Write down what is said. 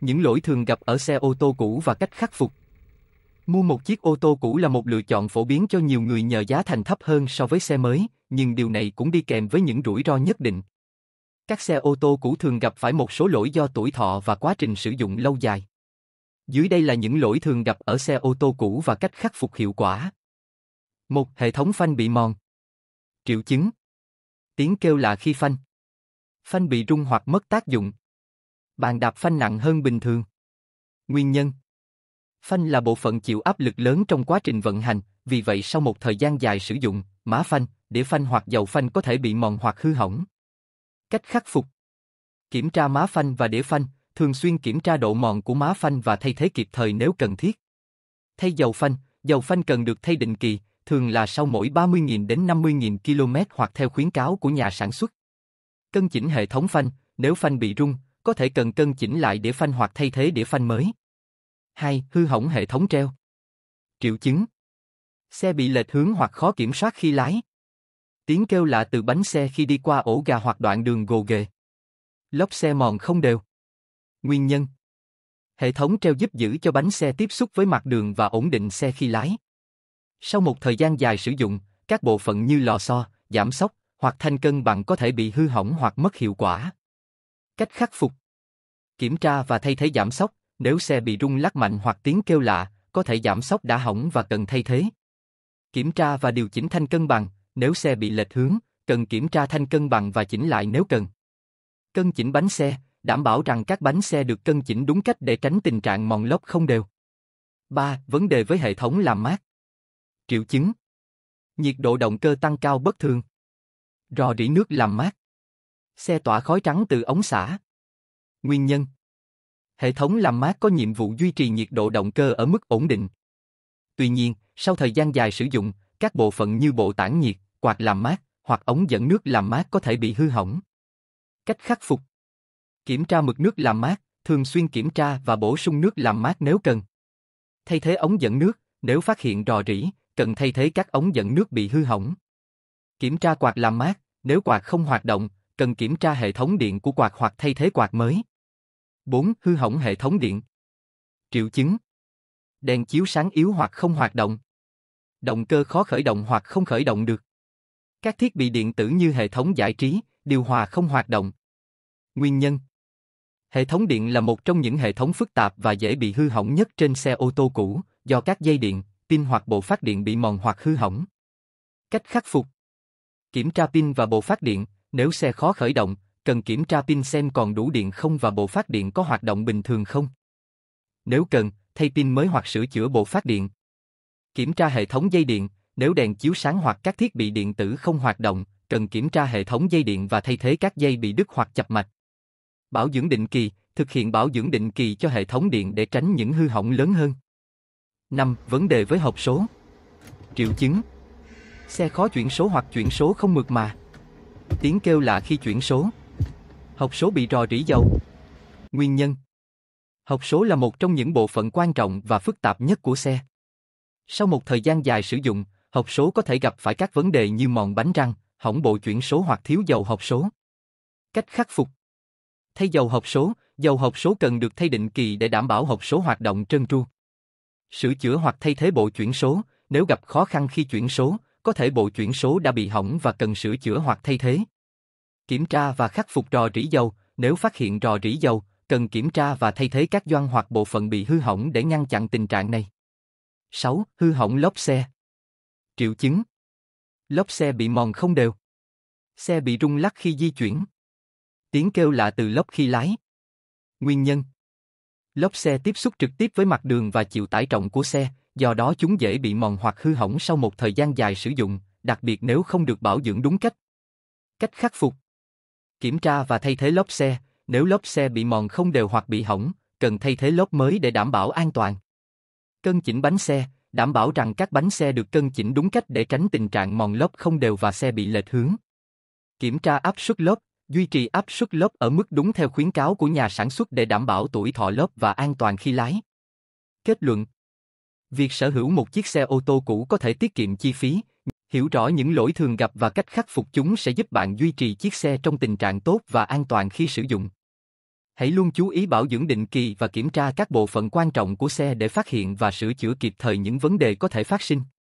Những lỗi thường gặp ở xe ô tô cũ và cách khắc phục. Mua một chiếc ô tô cũ là một lựa chọn phổ biến cho nhiều người nhờ giá thành thấp hơn so với xe mới, nhưng điều này cũng đi kèm với những rủi ro nhất định. Các xe ô tô cũ thường gặp phải một số lỗi do tuổi thọ và quá trình sử dụng lâu dài. Dưới đây là những lỗi thường gặp ở xe ô tô cũ và cách khắc phục hiệu quả. Một Hệ thống phanh bị mòn. Triệu chứng. Tiếng kêu là khi phanh. Phanh bị rung hoặc mất tác dụng bàn đạp phanh nặng hơn bình thường. Nguyên nhân Phanh là bộ phận chịu áp lực lớn trong quá trình vận hành, vì vậy sau một thời gian dài sử dụng, má phanh, đĩa phanh hoặc dầu phanh có thể bị mòn hoặc hư hỏng. Cách khắc phục Kiểm tra má phanh và đĩa phanh, thường xuyên kiểm tra độ mòn của má phanh và thay thế kịp thời nếu cần thiết. Thay dầu phanh, dầu phanh cần được thay định kỳ, thường là sau mỗi 30.000 đến 50.000 km hoặc theo khuyến cáo của nhà sản xuất. Cân chỉnh hệ thống phanh, nếu phanh bị rung, có thể cần cân chỉnh lại đĩa phanh hoặc thay thế đĩa phanh mới. 2. Hư hỏng hệ thống treo. Triệu chứng Xe bị lệch hướng hoặc khó kiểm soát khi lái. Tiếng kêu lạ từ bánh xe khi đi qua ổ gà hoặc đoạn đường gồ ghề. lốp xe mòn không đều. Nguyên nhân Hệ thống treo giúp giữ cho bánh xe tiếp xúc với mặt đường và ổn định xe khi lái. Sau một thời gian dài sử dụng, các bộ phận như lò xo, giảm sóc hoặc thanh cân bằng có thể bị hư hỏng hoặc mất hiệu quả. Cách khắc phục Kiểm tra và thay thế giảm sóc, nếu xe bị rung lắc mạnh hoặc tiếng kêu lạ, có thể giảm sóc đã hỏng và cần thay thế. Kiểm tra và điều chỉnh thanh cân bằng, nếu xe bị lệch hướng, cần kiểm tra thanh cân bằng và chỉnh lại nếu cần. Cân chỉnh bánh xe, đảm bảo rằng các bánh xe được cân chỉnh đúng cách để tránh tình trạng mòn lóc không đều. 3. Vấn đề với hệ thống làm mát. Triệu chứng Nhiệt độ động cơ tăng cao bất thường. Rò rỉ nước làm mát. Xe tỏa khói trắng từ ống xả. Nguyên nhân Hệ thống làm mát có nhiệm vụ duy trì nhiệt độ động cơ ở mức ổn định. Tuy nhiên, sau thời gian dài sử dụng, các bộ phận như bộ tản nhiệt, quạt làm mát hoặc ống dẫn nước làm mát có thể bị hư hỏng. Cách khắc phục Kiểm tra mực nước làm mát, thường xuyên kiểm tra và bổ sung nước làm mát nếu cần. Thay thế ống dẫn nước, nếu phát hiện rò rỉ, cần thay thế các ống dẫn nước bị hư hỏng. Kiểm tra quạt làm mát, nếu quạt không hoạt động, cần kiểm tra hệ thống điện của quạt hoặc thay thế quạt mới. 4. Hư hỏng hệ thống điện. Triệu chứng. Đèn chiếu sáng yếu hoặc không hoạt động. Động cơ khó khởi động hoặc không khởi động được. Các thiết bị điện tử như hệ thống giải trí, điều hòa không hoạt động. Nguyên nhân. Hệ thống điện là một trong những hệ thống phức tạp và dễ bị hư hỏng nhất trên xe ô tô cũ, do các dây điện, pin hoặc bộ phát điện bị mòn hoặc hư hỏng. Cách khắc phục Kiểm tra pin và bộ phát điện, nếu xe khó khởi động, cần kiểm tra pin xem còn đủ điện không và bộ phát điện có hoạt động bình thường không. Nếu cần, thay pin mới hoặc sửa chữa bộ phát điện. Kiểm tra hệ thống dây điện, nếu đèn chiếu sáng hoặc các thiết bị điện tử không hoạt động, cần kiểm tra hệ thống dây điện và thay thế các dây bị đứt hoặc chập mạch. Bảo dưỡng định kỳ, thực hiện bảo dưỡng định kỳ cho hệ thống điện để tránh những hư hỏng lớn hơn. 5. Vấn đề với hộp số. Triệu chứng. Xe khó chuyển số hoặc chuyển số không mượt mà. Tiếng kêu lạ khi chuyển số. Học số bị rò rỉ dầu. Nguyên nhân Học số là một trong những bộ phận quan trọng và phức tạp nhất của xe. Sau một thời gian dài sử dụng, học số có thể gặp phải các vấn đề như mòn bánh răng, hỏng bộ chuyển số hoặc thiếu dầu học số. Cách khắc phục Thay dầu học số, dầu học số cần được thay định kỳ để đảm bảo học số hoạt động trơn tru. Sửa chữa hoặc thay thế bộ chuyển số, nếu gặp khó khăn khi chuyển số, có thể bộ chuyển số đã bị hỏng và cần sửa chữa hoặc thay thế. Kiểm tra và khắc phục rò rỉ dầu, nếu phát hiện rò rỉ dầu, cần kiểm tra và thay thế các doan hoặc bộ phận bị hư hỏng để ngăn chặn tình trạng này. 6. Hư hỏng lốp xe Triệu chứng Lốp xe bị mòn không đều Xe bị rung lắc khi di chuyển Tiếng kêu lạ từ lốp khi lái Nguyên nhân Lốp xe tiếp xúc trực tiếp với mặt đường và chịu tải trọng của xe, do đó chúng dễ bị mòn hoặc hư hỏng sau một thời gian dài sử dụng, đặc biệt nếu không được bảo dưỡng đúng cách. Cách khắc phục Kiểm tra và thay thế lốp xe, nếu lốp xe bị mòn không đều hoặc bị hỏng, cần thay thế lốp mới để đảm bảo an toàn. Cân chỉnh bánh xe, đảm bảo rằng các bánh xe được cân chỉnh đúng cách để tránh tình trạng mòn lốp không đều và xe bị lệch hướng. Kiểm tra áp suất lốp, duy trì áp suất lốp ở mức đúng theo khuyến cáo của nhà sản xuất để đảm bảo tuổi thọ lốp và an toàn khi lái. Kết luận Việc sở hữu một chiếc xe ô tô cũ có thể tiết kiệm chi phí, hiểu rõ những lỗi thường gặp và cách khắc phục chúng sẽ giúp bạn duy trì chiếc xe trong tình trạng tốt và an toàn khi sử dụng. Hãy luôn chú ý bảo dưỡng định kỳ và kiểm tra các bộ phận quan trọng của xe để phát hiện và sửa chữa kịp thời những vấn đề có thể phát sinh.